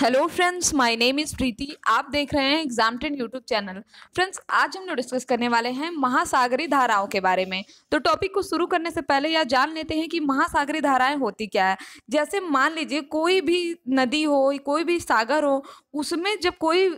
Hello friends my name is Preeti आप देख रहे हैं exam ten YouTube channel friends आज हम लोग डिस्कस करने वाले हैं महासागरी धाराओं के बारे में तो टॉपिक को शुरू करने से पहले यह जान लेते हैं कि महासागरी धाराएं होती क्या है जैसे मान लीजिए कोई भी नदी हो कोई भी सागर हो उसमें जब कोई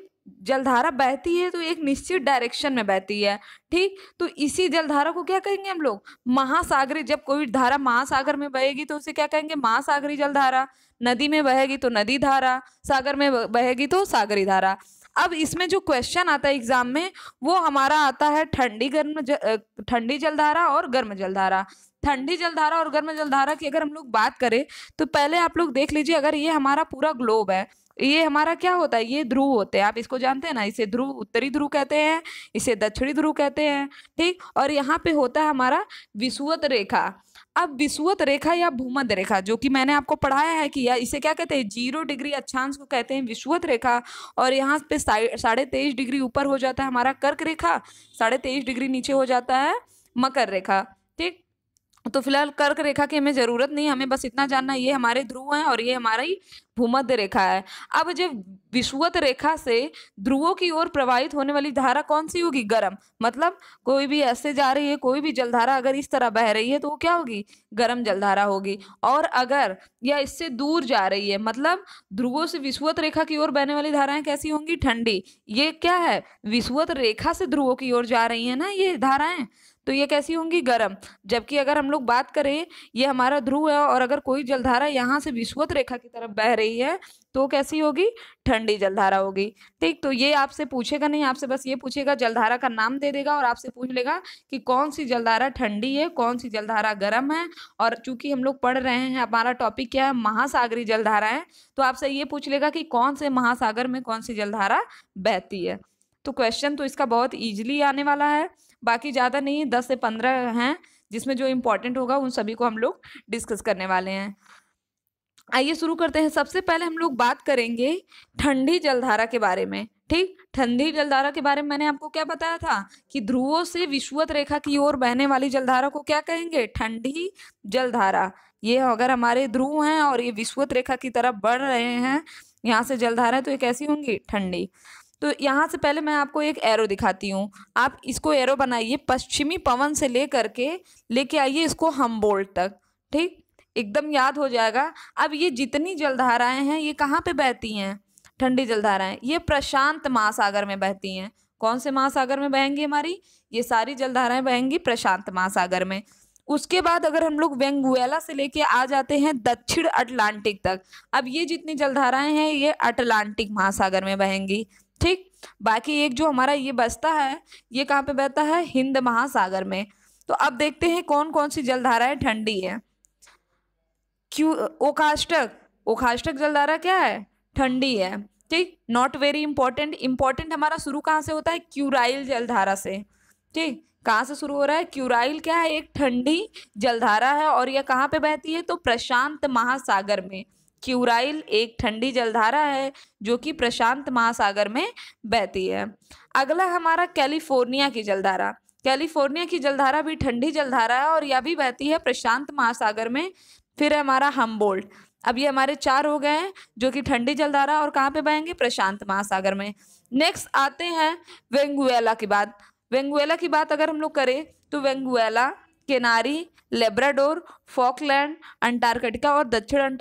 जलधारा बहती है तो एक निश्चित डायरेक्शन में बहती है ठीक तो इसी जलधारा को क्या कहेंगे हम लोग महासागरी जब कोई धारा महासागर में बहेगी तो उसे क्या कहेंगे महासागरी जलधारा नदी में बहेगी तो नदी धारा सागर में बहेगी तो सागरी धारा अब इसमें जो क्वेश्चन आता है एग्जाम में वो हमारा आता है ठंडी गर्म ठंडी जलधारा और गर्म जलधारा ठंडी जलधारा और गर्म जलधारा की अगर हम लोग बात करें तो पहले आप लोग देख लीजिए अगर ये हमारा पूरा ग्लोब है ये हमारा क्या होता है ये ध्रुव होते हैं आप इसको जानते हैं ना इसे ध्रुव उत्तरी ध्रुव कहते हैं इसे दक्षिणी ध्रुव कहते हैं ठीक और यहाँ पे होता है हमारा विसुवत रेखा अब विसुवत रेखा या भूमध्य रेखा जो कि मैंने आपको पढ़ाया है कि या इसे क्या कहते हैं जीरो डिग्री अक्षांश को कहते हैं विसुवत रेखा और यहाँ पे साढ़े तेईस डिग्री ऊपर हो जाता है हमारा कर्क रेखा साढ़े तेईस डिग्री नीचे हो जाता है मकर रेखा तो फिलहाल कर्क रेखा की हमें ज़रूरत नहीं हमें बस इतना जानना ये हमारे ध्रुव हैं और ये हमारी भूमध्य रेखा है अब जब विषुवत रेखा से ध्रुवों की ओर प्रवाहित होने वाली धारा कौन सी होगी गर्म मतलब कोई भी ऐसे जा रही है कोई भी जलधारा अगर इस तरह बह रही है तो वो क्या होगी गर्म जलधारा होगी और अगर यह इससे दूर जा रही है मतलब ध्रुवों से विषुवत रेखा की ओर बहने वाली धाराएं कैसी होंगी ठंडी ये क्या है विषुवत रेखा से ध्रुवों की ओर जा रही है ना ये धाराएं तो ये कैसी होंगी गर्म जबकि अगर हम लोग बात करें ये हमारा ध्रुव है और अगर कोई जलधारा यहाँ से विश्वत रेखा की तरफ बह रही है तो कैसी होगी ठंडी जलधारा होगी ठीक तो ये आपसे पूछेगा नहीं आपसे बस ये पूछेगा जलधारा का नाम दे देगा और आपसे पूछ लेगा कि कौन सी जलधारा ठंडी है कौन सी जलधारा गर्म है और चूंकि हम लोग पढ़ रहे हैं हमारा टॉपिक क्या है महासागरी जलधारा है तो आपसे ये पूछ लेगा कि कौन से महासागर में कौन सी जलधारा बहती है तो क्वेश्चन तो इसका बहुत ईजिली आने वाला है बाकी ज़्यादा नहीं दस से पंद्रह हैं जिसमें जो इम्पोर्टेंट होगा उन सभी को हम लोग डिस्कस करने वाले हैं आइए शुरू करते हैं सबसे पहले हम लोग बात करेंगे ठंडी जलधारा के बारे में ठीक ठंडी जलधारा के बारे में मैंने आपको क्या बताया था कि ध्रुवों से विश्वत रेखा की ओर बहने वाली जलधारा को क्या कहेंगे ठंडी जलधारा ये अगर हमारे ध्रुव हैं और ये विश्वत रेखा की तरफ बढ़ रहे हैं यहाँ से जलधारा तो ये कैसी होंगी ठंडी तो यहाँ से पहले मैं आपको एक एरो दिखाती हूँ आप इसको एरो बनाइए पश्चिमी पवन से ले करके लेके आइए इसको हम्बोल्ट तक ठीक एकदम याद हो जाएगा अब ये जितनी जलधाराएं हैं ये कहाँ पे बहती हैं ठंडी जलधाराएं ये प्रशांत महासागर में बहती हैं कौन से महासागर में बहेंगी हमारी ये सारी जलधाराएं बहेंगी प्रशांत महासागर में उसके बाद अगर हम लोग वेंगुएला से लेके आ जाते हैं दक्षिण अटलांटिक तक अब ये जितनी जलधाराएं हैं ये अटलांटिक महासागर में बहेंगी ठीक बाकी एक जो हमारा ये बसता है ये कहाँ पे बहता है हिंद महासागर में तो अब देखते हैं कौन कौन सी जलधाराएं ठंडी है क्यू ओकाष्टक ओकाष्टक जलधारा क्या है ठंडी है ठीक नॉट वेरी इंपॉर्टेंट इंपॉर्टेंट हमारा शुरू कहाँ से होता है क्यूराइल जलधारा से ठीक कहाँ से शुरू हो रहा है क्यूराइल क्या है एक ठंडी जलधारा है और यह कहाँ पे बहती है तो प्रशांत महासागर में क्यूराइल एक ठंडी जलधारा है जो कि प्रशांत महासागर में बहती है अगला हमारा कैलिफोर्निया की जलधारा कैलिफोर्निया की जलधारा भी ठंडी जलधारा है और यह भी बहती है प्रशांत महासागर में फिर है हमारा हम्बोल्ट अब ये हमारे चार हो गए हैं जो कि ठंडी जलधारा और कहाँ पे बहेंगे प्रशांत महासागर में नेक्स्ट आते हैं वेंगुएला की बात वेंगुएला की बात अगर हम लोग करें तो Benguela Canary Labrador Falkland Antarctica और दक्षिण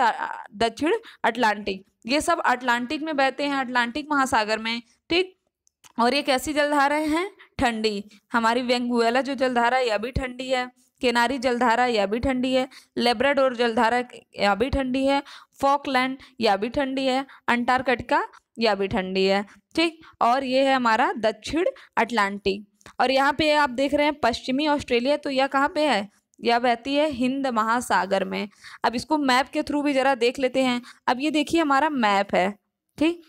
दक्षिण अटलांटिक ये सब अटलांटिक में बहते हैं अटलांटिक महासागर में ठीक और ये कैसी जलधारा हैं ठंडी हमारी वेंगुएला जो जलधारा है यह भी ठंडी है केनारी जलधारा यह भी ठंडी है लेब्राडोर जलधारा यह भी ठंडी है फॉकलैंड यह भी ठंडी है अंटार्कटिका यह भी ठंडी है ठीक और ये है हमारा दक्षिण अटलांटिक और यहाँ पे आप देख रहे हैं पश्चिमी ऑस्ट्रेलिया तो यह कहाँ पे है यह बहती है हिंद महासागर में अब इसको मैप के थ्रू भी ज़रा देख लेते हैं अब ये देखिए हमारा मैप है ठीक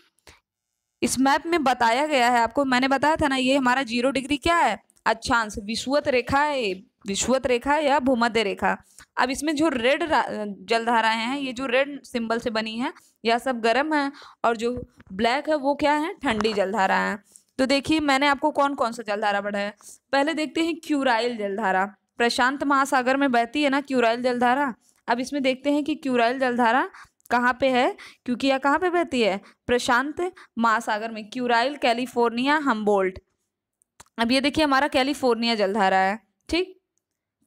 इस मैप में बताया गया है आपको मैंने बताया था ना ये हमारा जीरो डिग्री क्या है अच्छांश विश्वत रेखा है विश्वत रेखा या भूमध्य रेखा अब इसमें जो रेड जलधाराएं हैं ये जो रेड सिंबल से बनी है यह सब गर्म है और जो ब्लैक है वो क्या है ठंडी जलधारा है तो देखिए मैंने आपको कौन कौन सा जलधारा बढ़ाया पहले देखते हैं क्यूराइल जलधारा प्रशांत महासागर में बहती है ना क्यूराइल जलधारा अब इसमें देखते हैं कि क्यूराइल जलधारा कहाँ पे है क्योंकि यह कहाँ पे बहती है प्रशांत महासागर में क्यूराइल कैलिफोर्निया हम्बोल्ट अब ये देखिए हमारा कैलिफोर्निया जलधारा है ठीक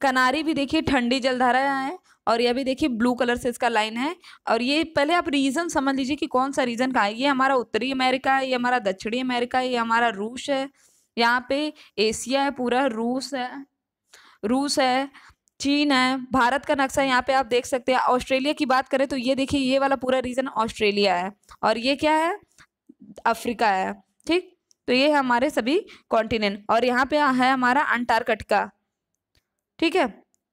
कनारी भी देखिए ठंडी जलधारा है और ये भी देखिए ब्लू कलर से इसका लाइन है और ये पहले आप रीज़न समझ लीजिए कि कौन सा रीज़न का है ये हमारा उत्तरी अमेरिका है ये हमारा दक्षिणी अमेरिका है ये हमारा रूस है यहाँ पे एशिया है पूरा रूस है रूस है चीन है भारत का नक्शा यहाँ पे आप देख सकते हैं ऑस्ट्रेलिया की बात करें तो ये देखिए ये वाला पूरा रीजन ऑस्ट्रेलिया है और ये क्या है अफ्रीका है ठीक तो ये है हमारे सभी कॉन्टिनेंट और यहाँ पे है हमारा अंटार्कटिका ठीक है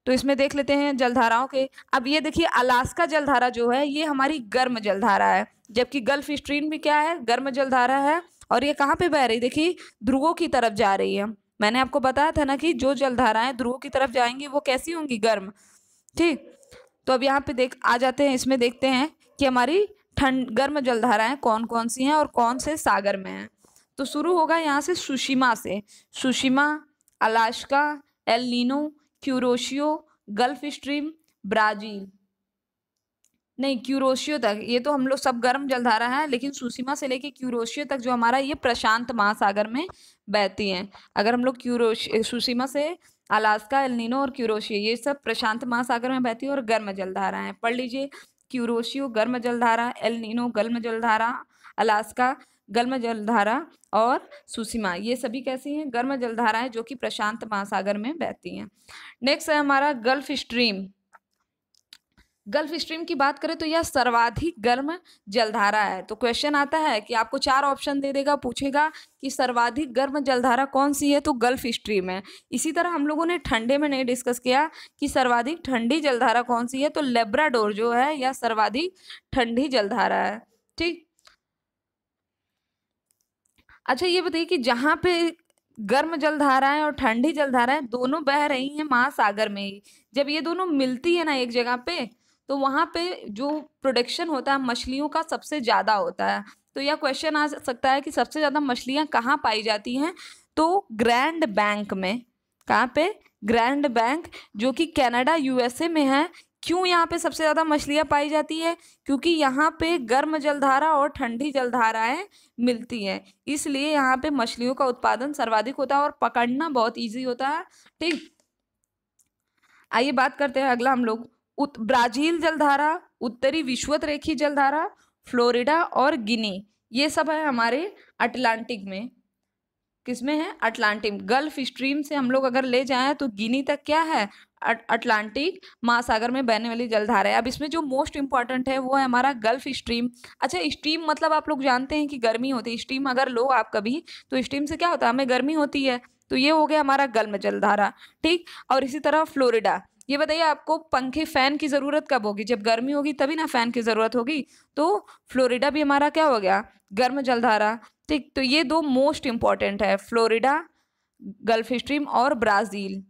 तो इसमें देख लेते हैं जलधाराओं के अब ये देखिए अलास्का जलधारा जो है ये हमारी गर्म जलधारा है जबकि गल्फ स्ट्रीम भी क्या है गर्म जलधारा है और ये कहाँ पे बह रही देखिए ध्रुवों की तरफ जा रही है मैंने आपको बताया था ना कि जो जलधाराएं ध्रुवों की तरफ जाएंगी वो कैसी होंगी गर्म ठीक तो अब यहाँ पे देख आ जाते हैं इसमें देखते हैं कि हमारी ठंड गर्म जलधाराएं कौन कौन सी हैं और कौन से सागर में हैं तो शुरू होगा यहाँ से सुशीमा से Tsushima Alaska El Nino Kuroshio Gulf Stream Brazil नहीं क्यूरोशियो तक ये तो हम लोग सब गर्म जलधारा है लेकिन सुसीमा से लेके क्यूरोशियो तक जो हमारा ये प्रशांत महासागर में बहती हैं अगर हम लोग क्यूरोश सुसीमा से अलास्का एलिनो और क्यूरोशियो ये सब प्रशांत महासागर में बहती है और गर्म जलधारा है पढ़ लीजिए क्यूरोशियो गर्म जलधारा एलिनो गर्म जलधारा अलास्का गर्म जलधारा और सुषिमा ये सभी कैसी हैं गर्म जलधाराएं जो कि प्रशांत महासागर में बहती हैं नेक्स्ट है हमारा गल्फ स्ट्रीम गल्फ स्ट्रीम की बात करें तो यह सर्वाधिक गर्म जलधारा है तो क्वेश्चन आता है कि आपको चार ऑप्शन दे देगा पूछेगा कि सर्वाधिक गर्म जलधारा कौन सी है तो गल्फ स्ट्रीम है इसी तरह हम लोगों ने ठंडे में नहीं डिस्कस किया कि सर्वाधिक ठंडी जलधारा कौन सी है तो लेब्राडोर जो है यह सर्वाधिक ठंडी जलधारा है ठीक अच्छा ये बताइए कि जहाँ पे गर्म जलधाराएं और ठंडी जलधाराएं दोनों बह रही हैं महासागर में ही जब ये दोनों मिलती है ना एक जगह पे तो वहाँ पे जो प्रोडक्शन होता है मछलियों का सबसे ज़्यादा होता है तो यह क्वेश्चन आ सकता है कि सबसे ज़्यादा मछलियाँ कहाँ पाई जाती हैं तो ग्रैंड बैंक में कहाँ पे ग्रैंड बैंक जो कि कनाडा यूएसए में है क्यों यहाँ पे सबसे ज़्यादा मछलियाँ पाई जाती है क्योंकि यहाँ पे गर्म जलधारा और ठंडी जलधाराएं मिलती हैं इसलिए यहाँ पे मछलियों का उत्पादन सर्वाधिक होता है और पकड़ना बहुत इजी होता है ठीक आइए बात करते हैं अगला हम लोग उत ब्राज़ील जलधारा उत्तरी विश्वत रेखी जलधारा फ्लोरिडा और गिनी ये सब है हमारे अटलांटिक में किसमें है अटलांटिक गल्फ स्ट्रीम से हम लोग अगर ले जाएं तो गिनी तक क्या है अटलांटिक महासागर में बहने वाली जलधारा है अब इसमें जो मोस्ट इंपॉर्टेंट है वो है हमारा गल्फ स्ट्रीम अच्छा स्ट्रीम मतलब आप लोग जानते हैं कि गर्मी होती है स्टीम अगर लो आप कभी तो स्टीम से क्या होता है हमें गर्मी होती है तो ये हो गया हमारा गल्म जलधारा ठीक और इसी तरह फ्लोरिडा ये बताइए आपको पंखे फ़ैन की ज़रूरत कब होगी जब गर्मी होगी तभी ना फ़ैन की ज़रूरत होगी तो फ्लोरिडा भी हमारा क्या हो गया गर्म जलधारा ठीक तो ये दो मोस्ट इम्पॉर्टेंट है फ्लोरिडा गल्फ स्ट्रीम और ब्राज़ील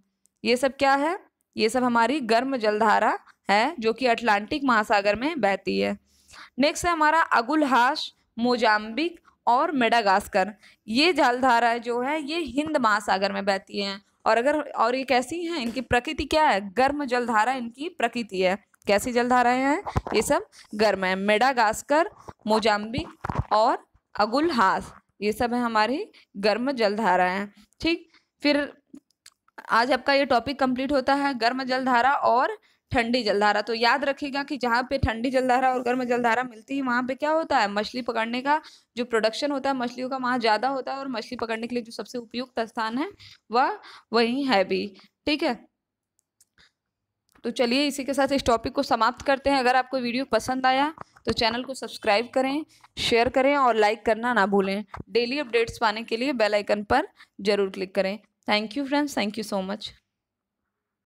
ये सब क्या है ये सब हमारी गर्म जलधारा है जो कि अटलांटिक महासागर में बहती है नेक्स्ट है हमारा अगुलहास मोजाम्बिक और मेडागास्कर ये जलधाराएं जो है ये हिंद महासागर में बहती हैं और अगर और ये कैसी हैं इनकी प्रकृति क्या है गर्म जलधारा इनकी प्रकृति है कैसी जलधाराएं हैं ये सब गर्म है मेडागास्कर मोजाम्बिक और अगुलहास ये सब है हमारी गर्म जलधाराएं ठीक फिर आज आपका ये टॉपिक कंप्लीट होता है गर्म जलधारा और ठंडी जलधारा तो याद रखिएगा कि जहाँ पे ठंडी जलधारा और गर्म जलधारा मिलती है वहाँ पे क्या होता है मछली पकड़ने का जो प्रोडक्शन होता है मछलियों का वहाँ ज़्यादा होता है और मछली पकड़ने के लिए जो सबसे उपयुक्त स्थान है वह वही है भी ठीक है तो चलिए इसी के साथ इस टॉपिक को समाप्त करते हैं अगर आपको वीडियो पसंद आया तो चैनल को सब्सक्राइब करें शेयर करें और लाइक करना ना भूलें डेली अपडेट्स पाने के लिए बेल आइकन पर ज़रूर क्लिक करें Thank you, friends. Thank you so much.